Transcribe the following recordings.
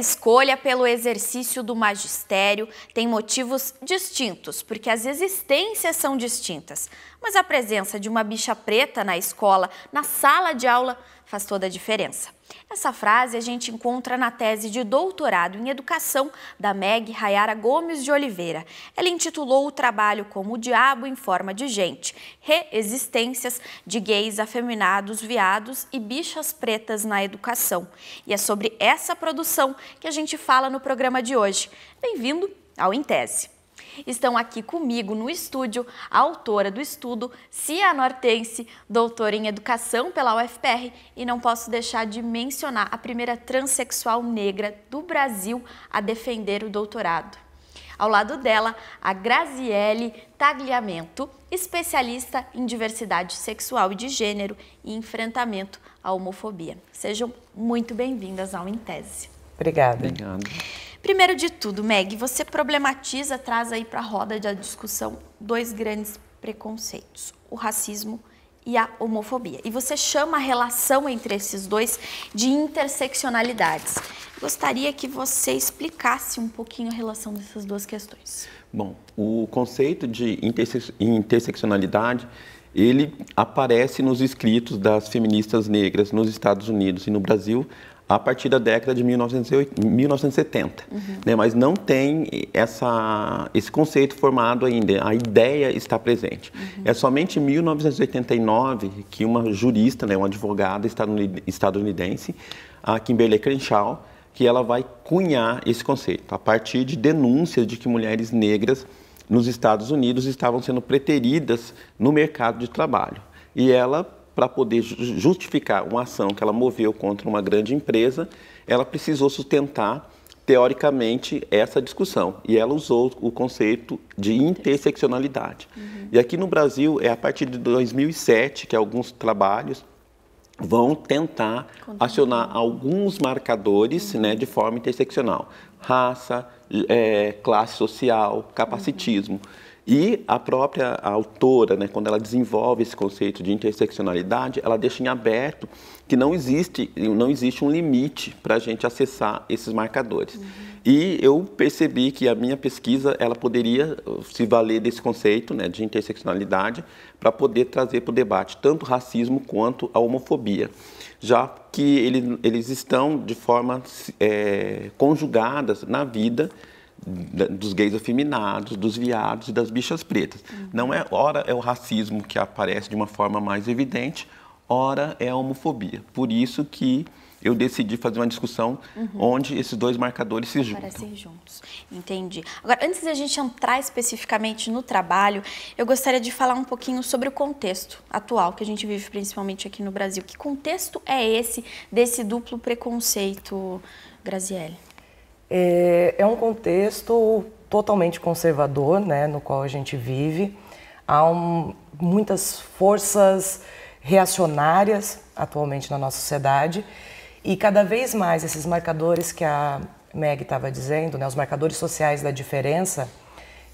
Christ escolha pelo exercício do magistério tem motivos distintos, porque as existências são distintas. Mas a presença de uma bicha preta na escola, na sala de aula, faz toda a diferença. Essa frase a gente encontra na tese de doutorado em educação da Meg Rayara Gomes de Oliveira. Ela intitulou o trabalho como O Diabo em Forma de Gente: Reexistências de gays afeminados, viados e bichas pretas na educação. E é sobre essa produção que a gente gente fala no programa de hoje. Bem-vindo ao Intese. Estão aqui comigo no estúdio a autora do estudo Cianortense, doutora em Educação pela UFPR, e não posso deixar de mencionar a primeira transexual negra do Brasil a defender o doutorado. Ao lado dela, a Graziele Tagliamento, especialista em diversidade sexual e de gênero e enfrentamento à homofobia. Sejam muito bem-vindas ao Intese. Obrigada. Obrigado. Primeiro de tudo, Meg, você problematiza, traz aí para a roda de discussão dois grandes preconceitos: o racismo e a homofobia. E você chama a relação entre esses dois de interseccionalidades. Gostaria que você explicasse um pouquinho a relação dessas duas questões. Bom, o conceito de interse interseccionalidade ele aparece nos escritos das feministas negras nos Estados Unidos e no Brasil a partir da década de 1908, 1970. Uhum. Né? Mas não tem essa, esse conceito formado ainda, a ideia está presente. Uhum. É somente em 1989 que uma jurista, né, uma advogada estadunidense, a Kimberley Crenshaw, que ela vai cunhar esse conceito, a partir de denúncias de que mulheres negras nos Estados Unidos estavam sendo preteridas no mercado de trabalho. E ela para poder justificar uma ação que ela moveu contra uma grande empresa, ela precisou sustentar teoricamente essa discussão e ela usou o conceito de interseccionalidade. Uhum. E aqui no Brasil é a partir de 2007 que alguns trabalhos vão tentar acionar alguns marcadores uhum. né, de forma interseccional. Raça, é, classe social, capacitismo. Uhum. E a própria autora, né, quando ela desenvolve esse conceito de interseccionalidade, ela deixa em aberto que não existe, não existe um limite para a gente acessar esses marcadores. Uhum. E eu percebi que a minha pesquisa ela poderia uh, se valer desse conceito né, de interseccionalidade para poder trazer para o debate tanto racismo quanto a homofobia, já que ele, eles estão de forma é, conjugadas na vida dos gays afeminados, dos viados e das bichas pretas. Uhum. Não é ora é o racismo que aparece de uma forma mais evidente, ora é a homofobia. Por isso que eu decidi fazer uma discussão uhum. onde esses dois marcadores se juntam. Aparecem juntos. Entendi. Agora, antes da gente entrar especificamente no trabalho, eu gostaria de falar um pouquinho sobre o contexto atual que a gente vive, principalmente aqui no Brasil. Que contexto é esse desse duplo preconceito, Graziele? É, é um contexto totalmente conservador, né, no qual a gente vive. Há um, muitas forças reacionárias atualmente na nossa sociedade e cada vez mais esses marcadores que a Meg estava dizendo, né, os marcadores sociais da diferença,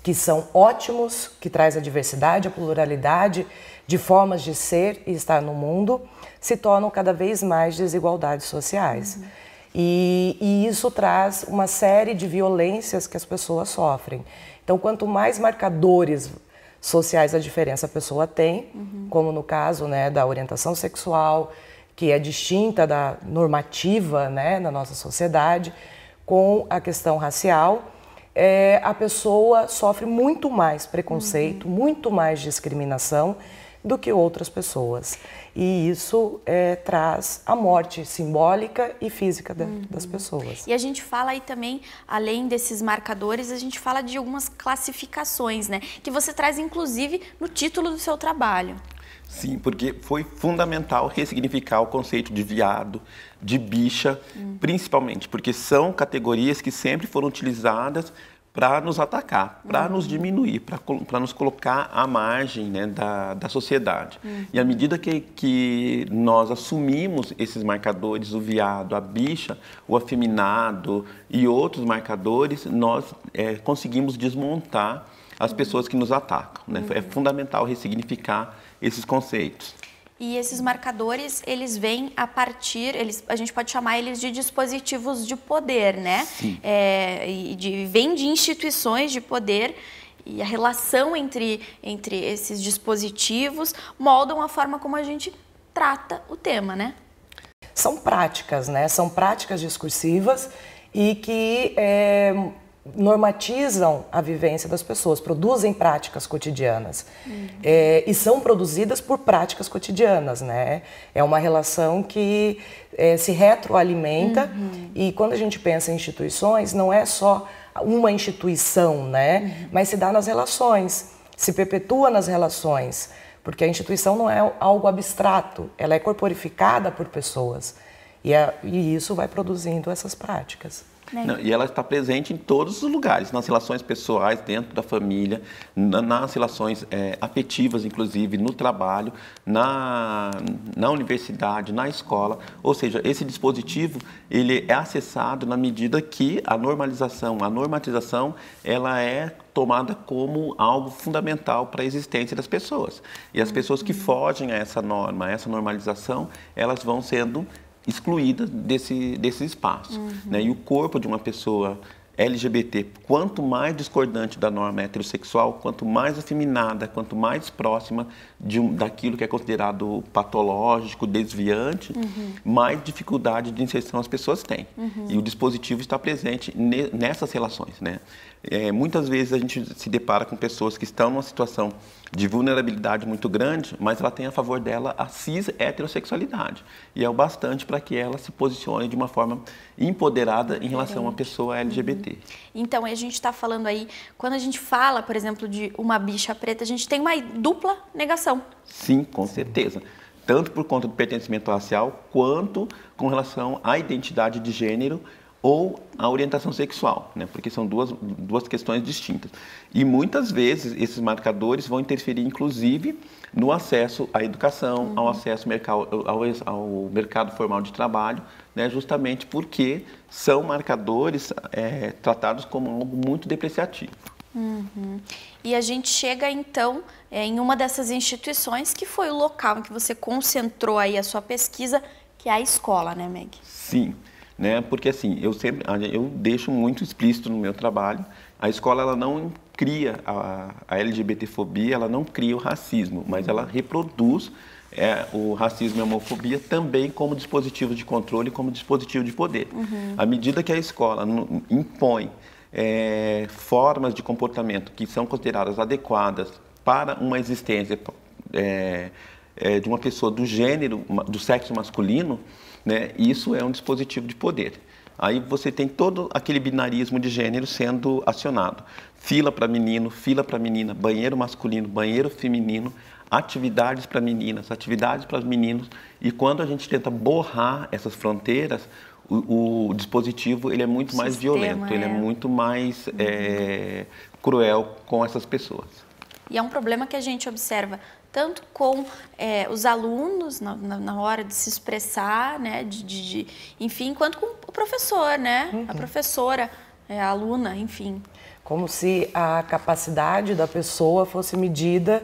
que são ótimos, que traz a diversidade, a pluralidade de formas de ser e estar no mundo, se tornam cada vez mais desigualdades sociais. Uhum. E, e, isso traz uma série de violências que as pessoas sofrem. Então, quanto mais marcadores sociais a diferença a pessoa tem, uhum. como no caso né, da orientação sexual, que é distinta da normativa né, na nossa sociedade, com a questão racial, é, a pessoa sofre muito mais preconceito, uhum. muito mais discriminação do que outras pessoas. E isso é, traz a morte simbólica e física de, uhum. das pessoas. E a gente fala aí também, além desses marcadores, a gente fala de algumas classificações, né? Que você traz inclusive no título do seu trabalho. Sim, porque foi fundamental ressignificar o conceito de viado, de bicha, hum. principalmente, porque são categorias que sempre foram utilizadas para nos atacar, para uhum. nos diminuir, para nos colocar à margem né, da, da sociedade. Uhum. E à medida que, que nós assumimos esses marcadores, o viado, a bicha, o afeminado e outros marcadores, nós é, conseguimos desmontar as uhum. pessoas que nos atacam. Né? É uhum. É fundamental ressignificar esses conceitos. E esses marcadores, eles vêm a partir, eles, a gente pode chamar eles de dispositivos de poder, né? É, e de, vem de instituições de poder e a relação entre, entre esses dispositivos moldam a forma como a gente trata o tema, né? São práticas, né? São práticas discursivas e que é normatizam a vivência das pessoas, produzem práticas cotidianas uhum. é, e são produzidas por práticas cotidianas, né? É uma relação que é, se retroalimenta uhum. e quando a gente pensa em instituições não é só uma instituição, né? Uhum. Mas se dá nas relações, se perpetua nas relações, porque a instituição não é algo abstrato, ela é corporificada por pessoas e, é, e isso vai produzindo essas práticas. Né? Não, e ela está presente em todos os lugares, nas relações pessoais, dentro da família, na, nas relações é, afetivas, inclusive, no trabalho, na, na universidade, na escola. Ou seja, esse dispositivo ele é acessado na medida que a normalização, a normatização, ela é tomada como algo fundamental para a existência das pessoas. E as hum. pessoas que fogem a essa norma, a essa normalização, elas vão sendo excluída desse, desse espaço. Uhum. Né? E o corpo de uma pessoa LGBT, quanto mais discordante da norma heterossexual, quanto mais afeminada, quanto mais próxima de um, daquilo que é considerado patológico, desviante, uhum. mais dificuldade de inserção as pessoas têm. Uhum. E o dispositivo está presente ne, nessas relações. Né? É, muitas vezes a gente se depara com pessoas que estão numa situação de vulnerabilidade muito grande, mas ela tem a favor dela a cis heterossexualidade. E é o bastante para que ela se posicione de uma forma empoderada em relação a uma pessoa LGBT. Uhum. Então, a gente está falando aí, quando a gente fala, por exemplo, de uma bicha preta, a gente tem uma dupla negação discriminação. Sim, com certeza. Tanto por conta do pertencimento racial, quanto com relação à identidade de gênero ou à orientação sexual, né? porque são duas, duas questões distintas. E muitas vezes esses marcadores vão interferir, inclusive, no acesso à educação, uhum. ao acesso ao, ao, mercado formal de trabalho, né? justamente porque são marcadores é, tratados como algo muito depreciativo. Uhum. E a gente chega então é, em uma dessas instituições que foi o local em que você concentrou aí a sua pesquisa, que é a escola, né, Meg? Sim, né? Porque assim eu sempre eu deixo muito explícito no meu trabalho, a escola ela não cria a, a LGBTfobia, ela não cria o racismo, mas ela reproduz é, o racismo e a homofobia também como dispositivo de controle, como dispositivo de poder. Uhum. À medida que a escola impõe é, formas de comportamento que são consideradas adequadas para uma existência é, é, de uma pessoa do gênero, do sexo masculino, né, isso é um dispositivo de poder. Aí você tem todo aquele binarismo de gênero sendo acionado. Fila para menino, fila para menina, banheiro masculino, banheiro feminino, atividades para meninas, atividades para meninos. E quando a gente tenta borrar essas fronteiras, o, o dispositivo ele é muito o mais violento, é. ele é muito mais uhum. é, cruel com essas pessoas. E é um problema que a gente observa tanto com é, os alunos na, na, na, hora de se expressar, né, de, de, de enfim, quanto com o professor, né, uhum. a professora, é, a aluna, enfim. Como se a capacidade da pessoa fosse medida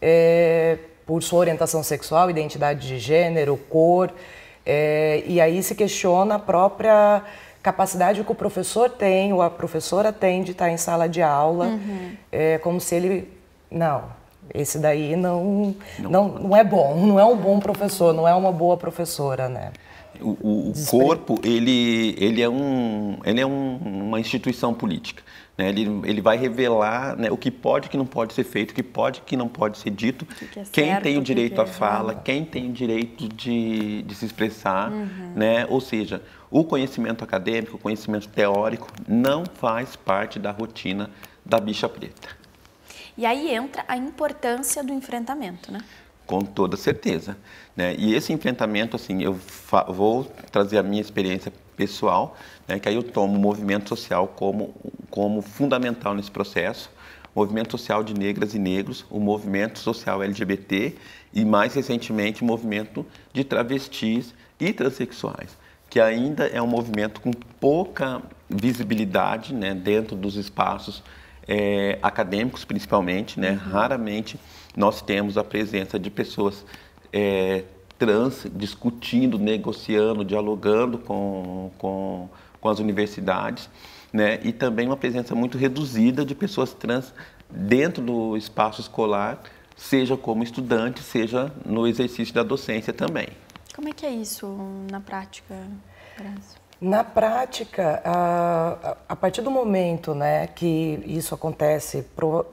é, por sua orientação sexual, identidade de gênero, cor. É, e aí se questiona a própria capacidade que o professor tem ou a professora tem de estar em sala de aula, uhum. é, como se ele. Não, esse daí não, não, não, é bom, não é um bom professor, não é uma boa professora, né? O, o corpo, ele, ele é, um, ele é um, uma instituição política. Né? Ele, ele vai revelar né, o que pode e que não pode ser feito, o que pode e que não pode ser dito, que que é quem certo, tem o direito que é à fala, quem tem o direito de, de se expressar. Uhum. Né? Ou seja, o conhecimento acadêmico, o conhecimento teórico, não faz parte da rotina da bicha preta. E aí entra a importância do enfrentamento, né? Com toda certeza. Né? E esse enfrentamento, assim, eu vou trazer a minha experiência pessoal, né, que aí eu tomo o movimento social como, como fundamental nesse processo, o movimento social de negras e negros, o movimento social LGBT e, mais recentemente, o movimento de travestis e transexuais, que ainda é um movimento com pouca visibilidade né, dentro dos espaços é, acadêmicos, principalmente. Né? Uhum. Raramente nós temos a presença de pessoas é, trans, discutindo, negociando, dialogando com, com, com as universidades, né? e também uma presença muito reduzida de pessoas trans dentro do espaço escolar, seja como estudante, seja no exercício da docência também. Como é que é isso na prática, Graça? Na prática, ah, a, a, partir do momento né, que isso acontece pro,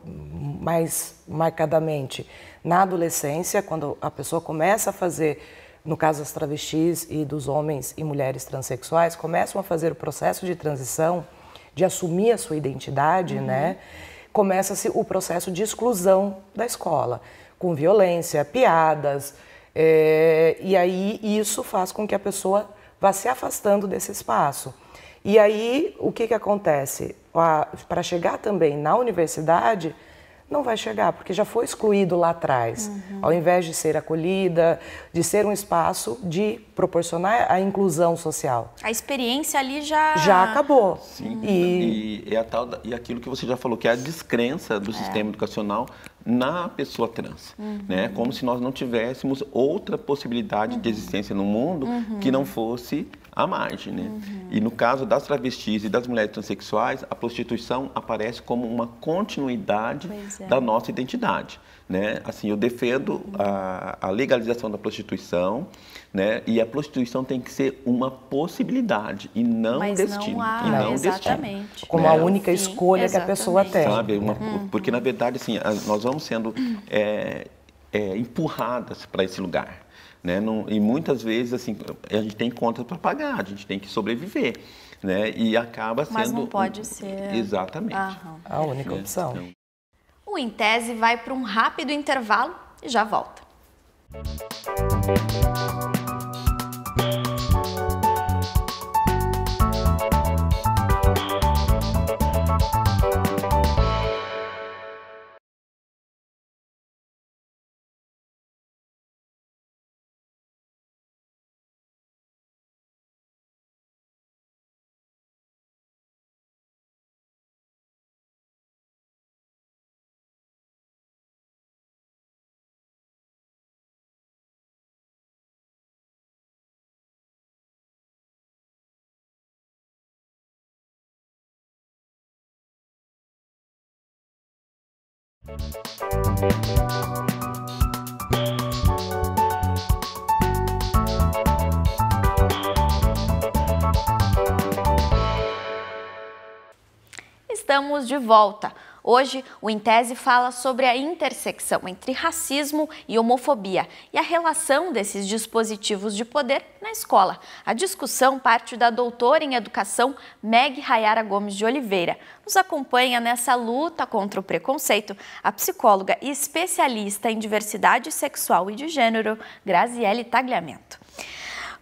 mais marcadamente na adolescência, quando a pessoa começa a fazer, no caso das travestis e dos homens e mulheres transexuais, começam a fazer o processo de transição, de assumir a sua identidade, uhum. né? Começa-se o processo de exclusão da escola, com violência, piadas, é, e aí isso faz com que a pessoa vá se afastando desse espaço. E aí, o que, que acontece? Para chegar também na universidade, não vai chegar, porque já foi excluído lá atrás. Uhum. Ao invés de ser acolhida, de ser um espaço de proporcionar a inclusão social. A experiência ali já. Já acabou. Sim. E, e, e, é tal, e aquilo que você já falou, que é a descrença do é. sistema educacional na pessoa trans, uhum. né? Como se nós não tivéssemos outra possibilidade uhum. de existência no mundo uhum. que não fosse à margem, né? Uhum. E no caso das travestis e das mulheres transexuais, a prostituição aparece como uma continuidade é. da nossa identidade, né? Assim, eu defendo uhum. a, a, legalização da prostituição, né? E a prostituição tem que ser uma possibilidade e não Mas destino. Não há, e não exatamente. Destino, como né? a única Sim, escolha exatamente. que a pessoa tem. Sabe? Uma, uhum. Porque, na verdade, assim, nós vamos sendo é, é, empurradas para esse lugar, né? Não, e muitas vezes, assim, a gente tem contas para pagar, a gente tem que sobreviver. Né? E acaba sendo. Mas não pode um... ser. Exatamente. Aham. A única né? opção. Então... O Em Tese vai para um rápido intervalo e já volta. Música Estamos de volta. Hoje, o Em Tese fala sobre a intersecção entre racismo e homofobia e a relação desses dispositivos de poder na escola. A discussão parte da doutora em educação Meg Rayara Gomes de Oliveira. Nos acompanha nessa luta contra o preconceito a psicóloga e especialista em diversidade sexual e de gênero, Graziele Tagliamento.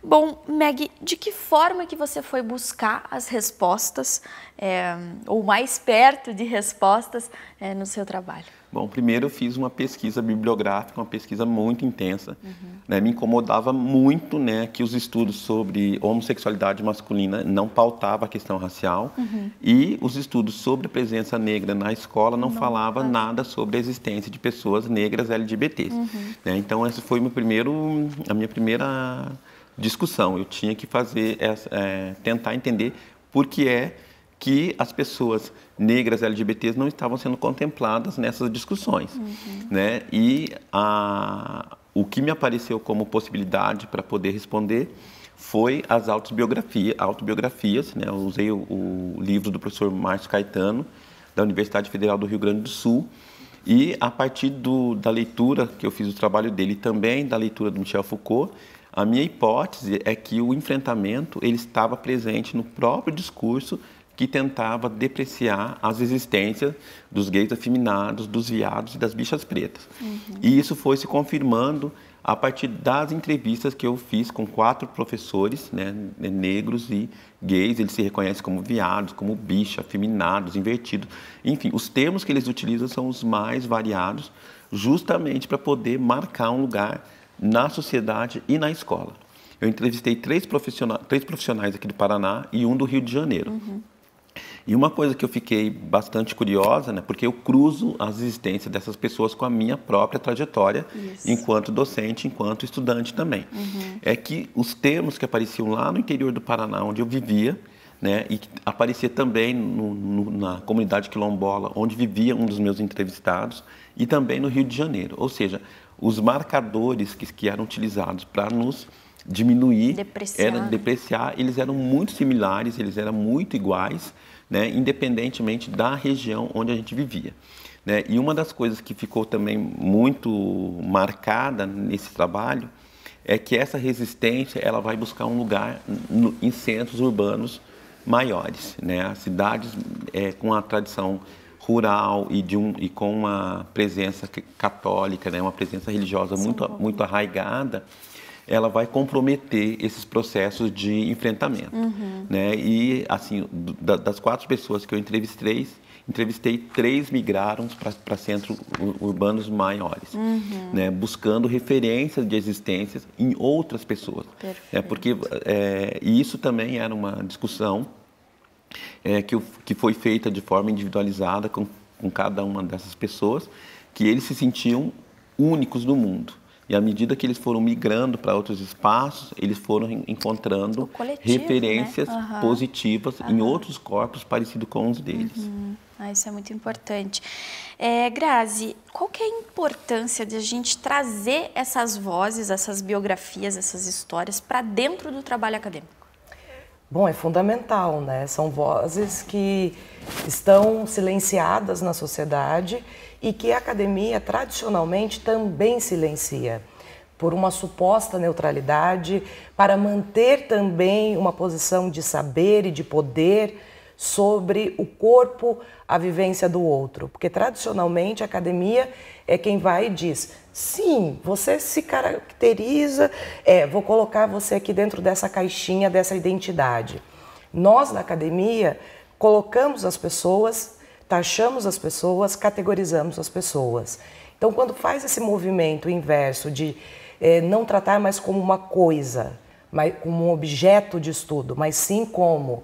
Bom, Meg, de que forma que você foi buscar as respostas, é, ou mais perto de respostas, é, no seu trabalho? Bom, primeiro eu fiz uma pesquisa bibliográfica, uma pesquisa muito intensa. Uhum. Né, me incomodava muito né, que os estudos sobre homossexualidade masculina não pautavam a questão racial uhum. e os estudos sobre a presença negra na escola não, não falavam nada sobre a existência de pessoas negras LGBTs. Uhum. Né, então, essa foi meu primeiro, a minha primeira discussão, eu tinha que fazer, é, tentar entender por que é que as pessoas negras LGBTs não estavam sendo contempladas nessas discussões, uhum. né? E a, o que me apareceu como possibilidade para poder responder foi as autobiografias, autobiografias né? Eu usei o, o livro do professor Márcio Caetano da Universidade Federal do Rio Grande do Sul e a partir do, da leitura que eu fiz o trabalho dele também da leitura do Michel Foucault a minha hipótese é que o enfrentamento ele estava presente no próprio discurso que tentava depreciar as existências dos gays afeminados, dos viados e das bichas pretas. Uhum. E isso foi se confirmando a partir das entrevistas que eu fiz com quatro professores né, negros e gays. Eles se reconhecem como viados, como bicha, afeminados, invertidos. Enfim, os termos que eles utilizam são os mais variados, justamente para poder marcar um lugar na sociedade e na escola. Eu entrevistei três, profissionais, três profissionais aqui do Paraná e um do Rio de Janeiro. Uhum. E uma coisa que eu fiquei bastante curiosa, né, porque eu cruzo as existências dessas pessoas com a minha própria trajetória, Isso. enquanto docente, enquanto estudante também, uhum. é que os termos que apareciam lá no interior do Paraná, onde eu vivia, né, e aparecia também no, no, na comunidade quilombola, onde vivia um dos meus entrevistados, e também no Rio de Janeiro. Ou seja, os marcadores que, que eram utilizados para nos diminuir, depreciar. Era, depreciar, eles eram muito similares, eles eram muito iguais, né, independentemente da região onde a gente vivia. Né? E uma das coisas que ficou também muito marcada nesse trabalho é que essa resistência ela vai buscar um lugar no, em centros urbanos maiores, né? As cidades é, com a tradição rural e, de um, e com uma presença católica, né, uma presença religiosa muito, muito arraigada, ela vai comprometer esses processos de enfrentamento. Uhum. Né? E, assim, das quatro pessoas que eu entrevistei, entrevistei três migraram para centros urbanos maiores, uhum. né? buscando referências de existências em outras pessoas. Né? Perfeito. É porque é, e isso também era uma discussão é, que, que foi feita de forma individualizada com, com cada uma dessas pessoas, que eles se sentiam únicos no mundo. E à medida que eles foram migrando para outros espaços, eles foram encontrando tipo coletivo, referências né? uhum. positivas uhum. em outros corpos parecidos com os deles. Uhum. Ah, isso é muito importante. É, Grazi, qual que é a importância de a gente trazer essas vozes, essas biografias, essas histórias para dentro do trabalho acadêmico? Bom, é fundamental, né? São vozes que estão silenciadas na sociedade e que a academia tradicionalmente também silencia por uma suposta neutralidade, para manter também uma posição de saber e de poder sobre o corpo, a vivência do outro. Porque tradicionalmente a academia é quem vai e diz: Sim, você se caracteriza. É, vou colocar você aqui dentro dessa caixinha, dessa identidade. Nós na academia colocamos as pessoas, taxamos as pessoas, categorizamos as pessoas. Então, quando faz esse movimento inverso de é, não tratar mais como uma coisa, mas como um objeto de estudo, mas sim como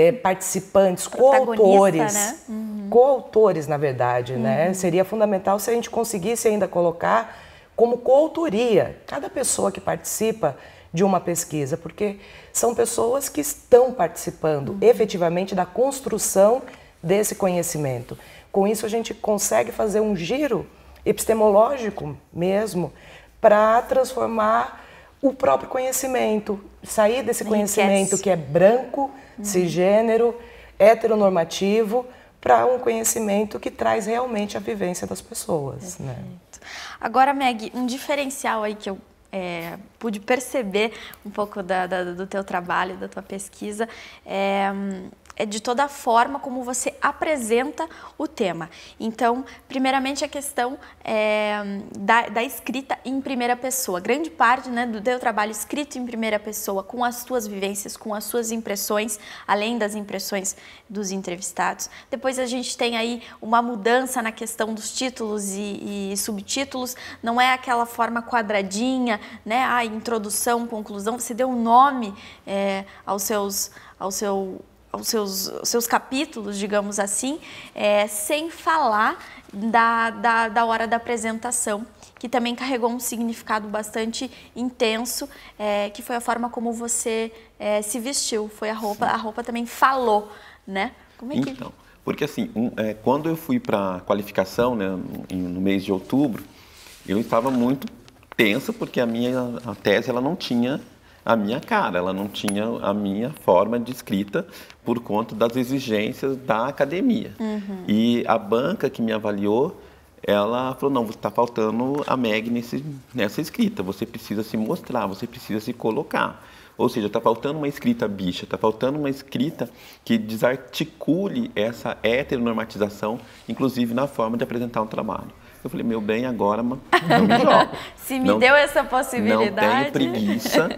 é, participantes, coautores. Né? Uhum. Coautores, na verdade, né? uhum. né? Seria fundamental se a gente conseguisse ainda colocar como coautoria cada pessoa que participa de uma pesquisa, porque são pessoas que estão participando uhum. efetivamente da construção desse conhecimento. Com isso, a gente consegue fazer um giro epistemológico mesmo para transformar o próprio conhecimento, sair desse conhecimento que é branco, uhum. cisgênero, heteronormativo, para um conhecimento que traz realmente a vivência das pessoas. Né? Agora, Meg, um diferencial aí que eu é, pude perceber um pouco da, da, do teu trabalho, da tua pesquisa, é é de toda a forma como você apresenta o tema. Então, primeiramente a questão é, da, da, escrita em primeira pessoa. Grande parte né, do teu trabalho escrito em primeira pessoa, com as tuas vivências, com as suas impressões, além das impressões dos entrevistados. Depois a gente tem aí uma mudança na questão dos títulos e, e subtítulos. Não é aquela forma quadradinha, né? A ah, introdução, conclusão. Você deu um nome é, aos seus ao seu os seus, os seus capítulos, digamos assim, é, sem falar da, da, da hora da apresentação, que também carregou um significado bastante intenso, é, que foi a forma como você é, se vestiu, foi a roupa, Sim. a roupa também falou, né? Como é que... Então, porque assim, um, é, quando eu fui para a qualificação, né, no, no, mês de outubro, eu estava muito tensa, porque a minha a tese ela não tinha a minha cara, ela não tinha a minha forma de escrita por conta das exigências da academia. Uhum. E a banca que me avaliou, ela falou, não, está faltando a Meg nesse, nessa escrita, você precisa se mostrar, você precisa se colocar. Ou seja, está faltando uma escrita bicha, está faltando uma escrita que desarticule essa heteronormatização, inclusive na forma de apresentar um trabalho. Eu falei, meu bem, agora não me jogo. Se me não, deu essa possibilidade. Não tenho preguiça,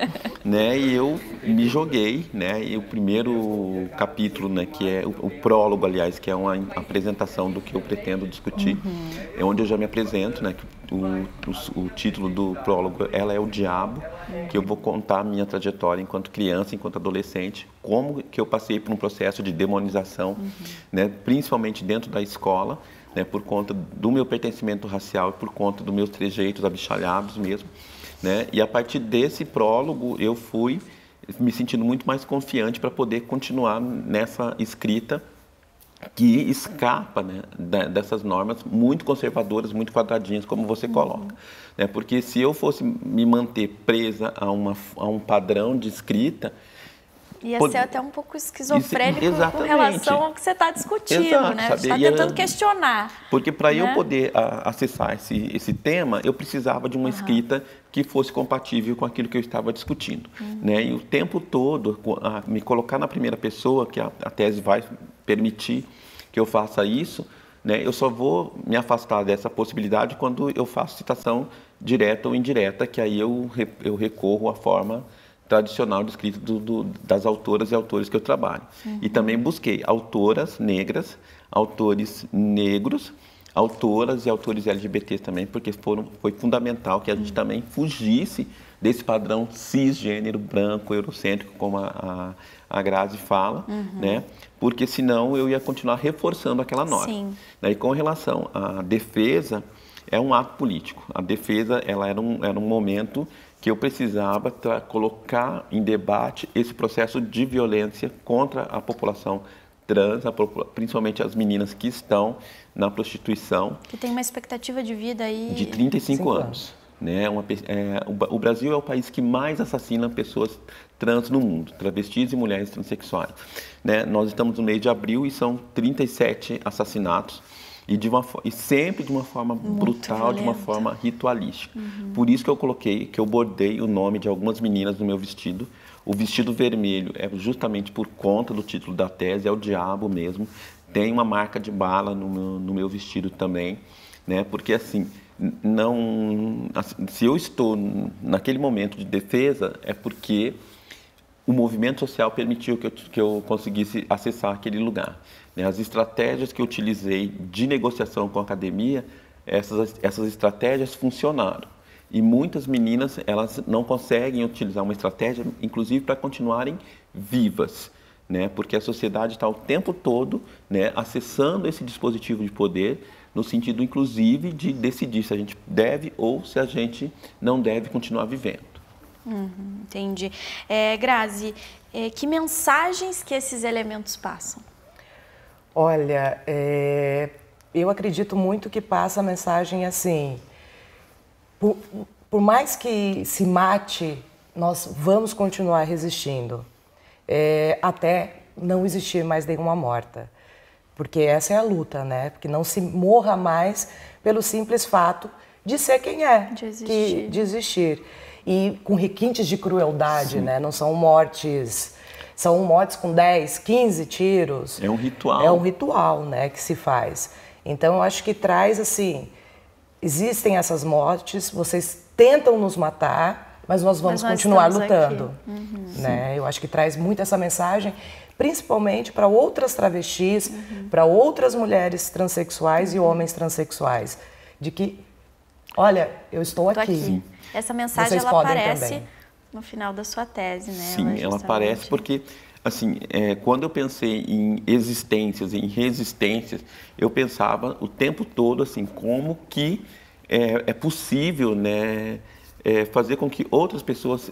né? E eu me joguei, né? E o primeiro capítulo, né, que é o, o prólogo, aliás, que é uma apresentação do que eu pretendo discutir, uhum. é onde eu já me apresento, né? O, o, o, título do prólogo ela é o diabo que eu vou contar a minha trajetória enquanto criança enquanto adolescente como que eu passei por um processo de demonização uhum. né principalmente dentro da escola né, por conta do meu pertencimento racial, por conta dos meus trejeitos abichalhados mesmo. Né? E a partir desse prólogo eu fui me sentindo muito mais confiante para poder continuar nessa escrita que escapa né, dessas normas muito conservadoras, muito quadradinhas, como você uhum. coloca. Uhum. Né? Porque se eu fosse me manter presa a, uma, a um padrão de escrita, Ia pod... ser até um pouco esquizofrênico Isso, com relação ao que você está discutindo, Exato, né? Você está é- tentando questionar. Porque para né? eu poder a, acessar esse, esse tema, eu precisava de uma uhum. escrita que fosse compatível com aquilo que eu estava discutindo. Uhum. Né? E o tempo todo, a, me colocar na primeira pessoa, que a, a tese vai permitir que eu faça isso, né? Eu só vou me afastar dessa possibilidade quando eu faço citação direta ou indireta, que aí eu, eu recorro à forma tradicional de escrita do, do, das autoras e autores que eu trabalho. Uhum. E também busquei autoras negras, autores negros, autoras e autores LGBTs também, porque foram, foi fundamental que a gente hum. também fugisse desse padrão cisgênero, branco, eurocêntrico, como a, a, a Grazi fala, uhum. né? porque senão eu ia continuar reforçando aquela norma. Né? E com relação à defesa, é um ato político. A defesa ela era, um, era um momento que eu precisava colocar em debate esse processo de violência contra a população trans, a popula principalmente as meninas que estão na prostituição. Que tem uma expectativa de vida aí... De 35 anos. anos. Né? Uma, é, o, o Brasil é o país que mais assassina pessoas trans no mundo, travestis e mulheres transexuais. Né? Nós estamos no mês de abril e são 37 assassinatos e, de uma, e sempre de uma forma Muito brutal, violenta. de uma forma ritualística. Uhum. Por isso que eu coloquei, que eu bordei o nome de algumas meninas no meu vestido. O vestido vermelho é justamente por conta do título da tese, é o diabo mesmo. Tem uma marca de bala no meu, no meu vestido também, né? Porque assim, não, assim, se eu estou naquele momento de defesa, é porque o movimento social permitiu que eu, que eu conseguisse acessar aquele lugar. Né, as estratégias que eu utilizei de negociação com a academia, essas, essas estratégias funcionaram. E muitas meninas, elas não conseguem utilizar uma estratégia, inclusive para continuarem vivas, né? Porque a sociedade está o tempo todo, né, acessando esse dispositivo de poder, no sentido, inclusive, de decidir se a gente deve ou se a gente não deve continuar vivendo. Uhum, entendi. É, Grazi, é, que mensagens que esses elementos passam? Olha, é, eu acredito muito que passa a mensagem assim: por, por mais que se mate, nós vamos continuar resistindo é, até não existir mais nenhuma morta. Porque essa é a luta, né? Porque não se morra mais pelo simples fato de ser quem é, de existir. Que, de existir. E com requintes de crueldade, Sim. né? Não são mortes são motes com 10, 15 tiros. É um ritual. É um ritual, né, que se faz. Então eu acho que traz assim, existem essas mortes, vocês tentam nos matar, mas nós vamos mas nós continuar lutando, uhum. né? Eu acho que traz muito essa mensagem, principalmente para outras travestis, uhum. para outras mulheres transexuais uhum. e homens transexuais, de que olha, eu estou Tô aqui. aqui. Essa mensagem vocês ela aparece também no final da sua tese, né? Sim, ela, justamente... ela aparece porque, assim, é, quando eu pensei em existências, em resistências, eu pensava o tempo todo, assim, como que é, é possível, né, é, fazer com que outras pessoas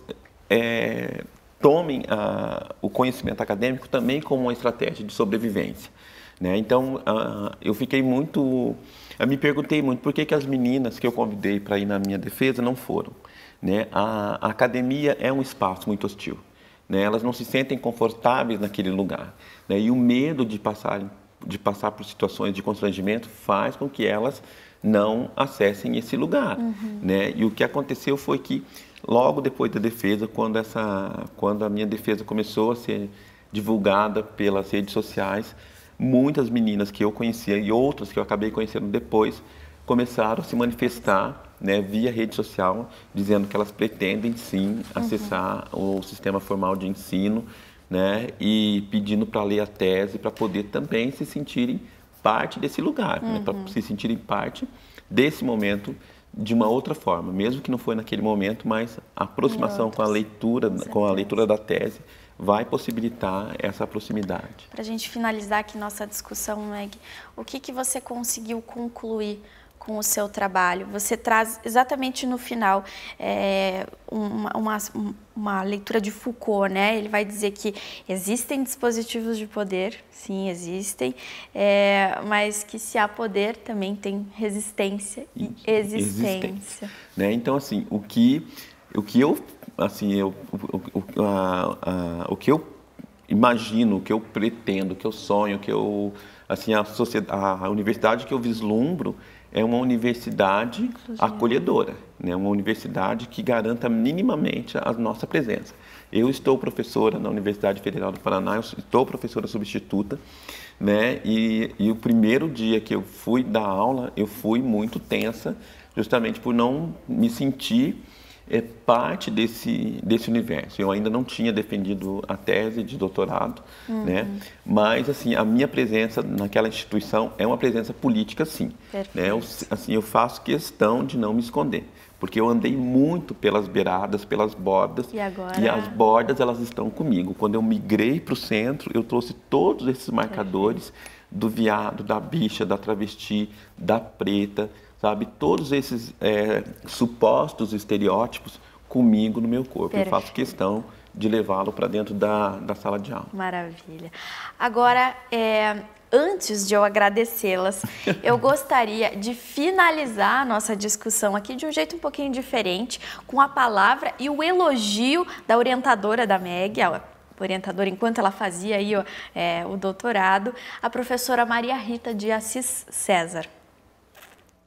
é, tomem a, o conhecimento acadêmico também como uma estratégia de sobrevivência. Né? Então, eu fiquei muito... Eu me perguntei muito por que, que as meninas que eu convidei para ir na minha defesa não foram. Né? A, a academia é um espaço muito hostil. Né? Elas não se sentem confortáveis naquele lugar. Né? E o medo de passar, de passar por situações de constrangimento faz com que elas não acessem esse lugar. Uhum. Né? E o que aconteceu foi que, logo depois da defesa, quando, essa, quando a minha defesa começou a ser divulgada pelas redes sociais, muitas meninas que eu conhecia e outras que eu acabei conhecendo depois começaram a se manifestar né, via rede social, dizendo que elas pretendem sim acessar uhum. o sistema formal de ensino, né, e pedindo para ler a tese para poder também se sentirem parte desse lugar, né, uhum. né, para se sentirem parte desse momento de uma outra forma, mesmo que não foi naquele momento, mas a aproximação com a leitura, com, a leitura da tese vai possibilitar essa proximidade. Para a gente finalizar aqui nossa discussão, Meg, o que, que você conseguiu concluir com o seu trabalho. Você traz exatamente no final é, uma, uma, uma, leitura de Foucault, né? Ele vai dizer que existem dispositivos de poder, sim, existem, é, mas que se há poder também tem resistência e, existência. existência. Né? Então, assim, o que, o que eu, assim, eu, o, o, a, a, o que eu imagino, o que eu pretendo, o que eu sonho, o que eu, assim, a, sociedade, a universidade que eu vislumbro é uma universidade Inclusive. acolhedora, né? uma universidade que garanta minimamente a nossa presença. Eu estou professora na Universidade Federal do Paraná, eu estou professora substituta, né? E, e o primeiro dia que eu fui dar aula, eu fui muito tensa, justamente por não me sentir é parte desse, desse universo. Eu ainda não tinha defendido a tese de doutorado, uhum. né? mas assim, a minha presença naquela instituição é uma presença política, sim. Né? Eu, assim, eu faço questão de não me esconder, porque eu andei muito pelas beiradas, pelas bordas, e, agora... e as bordas elas estão comigo. Quando eu migrei para o centro, eu trouxe todos esses marcadores Perfeito. do viado, da bicha, da travesti, da preta, sabe? Todos esses é, supostos estereótipos comigo no meu corpo. Perfeito. Eu faço questão de levá-lo para dentro da, da sala de aula. Maravilha. Agora, é, antes de eu agradecê-las, eu gostaria de finalizar a nossa discussão aqui de um jeito um pouquinho diferente, com a palavra e o elogio da orientadora da MEG, a orientadora enquanto ela fazia aí, ó, é, o doutorado, a professora Maria Rita de Assis César.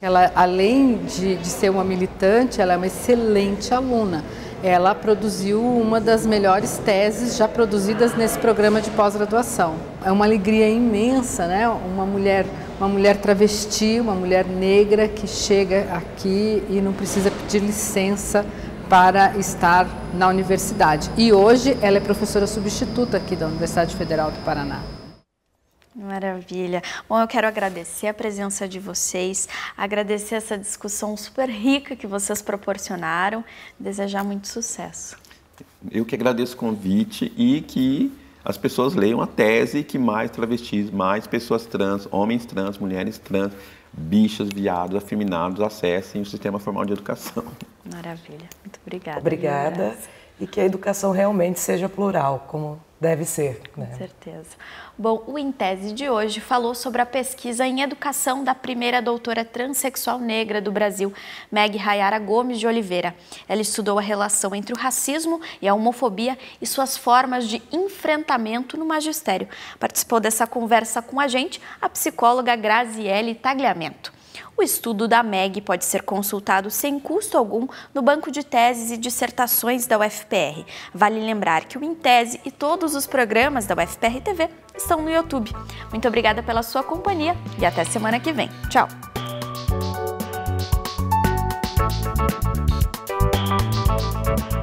Ela, além de, de ser uma militante, ela é uma excelente aluna. Ela produziu uma das melhores teses já produzidas nesse programa de pós-graduação. É uma alegria imensa, né? Uma mulher, uma mulher travesti, uma mulher negra que chega aqui e não precisa pedir licença para estar na universidade. E hoje ela é professora substituta aqui da Universidade Federal do Paraná. Maravilha. Bom, eu quero agradecer a presença de vocês, agradecer essa discussão super rica que vocês proporcionaram, desejar muito sucesso. Eu que agradeço o convite e que as pessoas leiam a tese que mais travestis, mais pessoas trans, homens trans, mulheres trans, bichas, viados, afeminados acessem o sistema formal de educação. Maravilha. Muito obrigada. Obrigada. E que a educação realmente seja plural, como deve ser. Né? Com certeza. Bom, o Em Tese de hoje falou sobre a pesquisa em educação da primeira doutora transexual negra do Brasil, Meg Rayara Gomes de Oliveira. Ela estudou a relação entre o racismo e a homofobia e suas formas de enfrentamento no magistério. Participou dessa conversa com a gente a psicóloga Graziele Tagliamento. O estudo da MEG pode ser consultado sem custo algum no banco de teses e dissertações da UFPR. Vale lembrar que o Intese e todos os programas da UFPR TV estão no YouTube. Muito obrigada pela sua companhia e até semana que vem. Tchau! Thank you.